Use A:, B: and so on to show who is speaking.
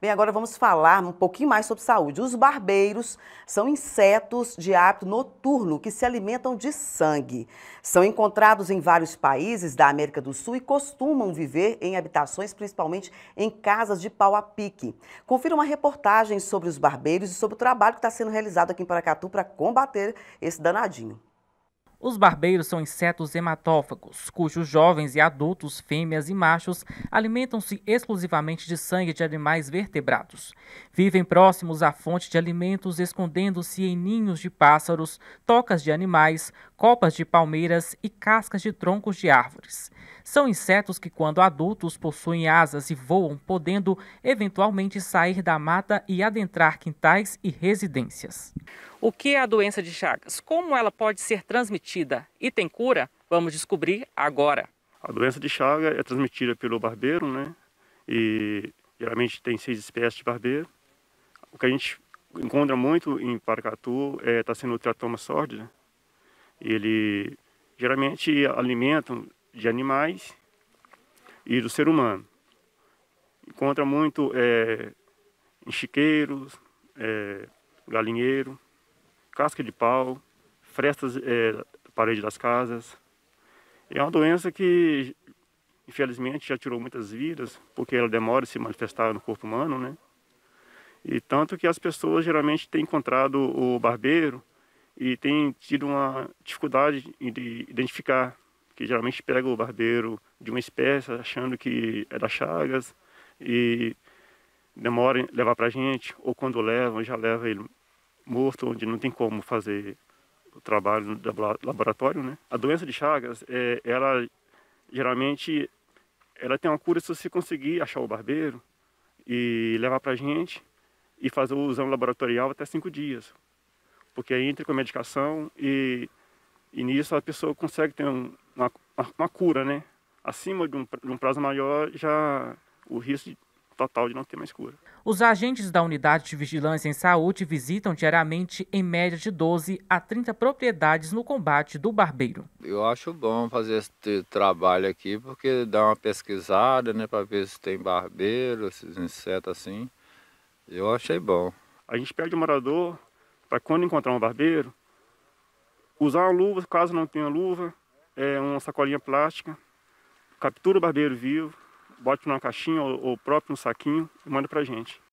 A: Bem, agora vamos falar um pouquinho mais sobre saúde. Os barbeiros são insetos de hábito noturno que se alimentam de sangue. São encontrados em vários países da América do Sul e costumam viver em habitações, principalmente em casas de pau a pique. Confira uma reportagem sobre os barbeiros e sobre o trabalho que está sendo realizado aqui em Paracatu para combater esse danadinho.
B: Os barbeiros são insetos hematófagos, cujos jovens e adultos, fêmeas e machos, alimentam-se exclusivamente de sangue de animais vertebrados. Vivem próximos à fonte de alimentos, escondendo-se em ninhos de pássaros, tocas de animais, copas de palmeiras e cascas de troncos de árvores. São insetos que, quando adultos, possuem asas e voam, podendo eventualmente sair da mata e adentrar quintais e residências. O que é a doença de Chagas? Como ela pode ser transmitida? transmitida e tem cura? Vamos descobrir agora.
C: A doença de Chaga é transmitida pelo barbeiro, né? E geralmente tem seis espécies de barbeiro. O que a gente encontra muito em Paracatu está é, tá sendo o tratoma sórdida. Ele geralmente alimentam de animais e do ser humano. Encontra muito é, em chiqueiros, é, galinheiro, casca de pau, frestas é, paredes das casas. É uma doença que, infelizmente, já tirou muitas vidas, porque ela demora a se manifestar no corpo humano, né? E tanto que as pessoas geralmente têm encontrado o barbeiro e têm tido uma dificuldade de identificar, que geralmente pega o barbeiro de uma espécie achando que é da Chagas e demora em levar para a gente, ou quando levam já leva ele morto, onde não tem como fazer o trabalho do laboratório, né? A doença de Chagas, é, ela geralmente ela tem uma cura se você conseguir achar o barbeiro e levar para a gente e fazer o exame laboratorial até cinco dias. Porque aí entra com a medicação e, e nisso a pessoa consegue ter uma, uma, cura, né? Acima de um, de um prazo maior, já o risco de total de não ter mais cura.
B: Os agentes da Unidade de Vigilância em Saúde visitam diariamente, em média, de 12 a 30 propriedades no combate do barbeiro. Eu acho bom fazer esse trabalho aqui, porque dá uma pesquisada, né, para ver se tem barbeiro, esses insetos
C: assim. Eu achei bom. A gente pede o morador para quando encontrar um barbeiro, usar uma luva, caso não tenha luva, é uma sacolinha plástica, captura o barbeiro vivo, bote numa caixinha ou, ou próprio no saquinho e manda pra gente.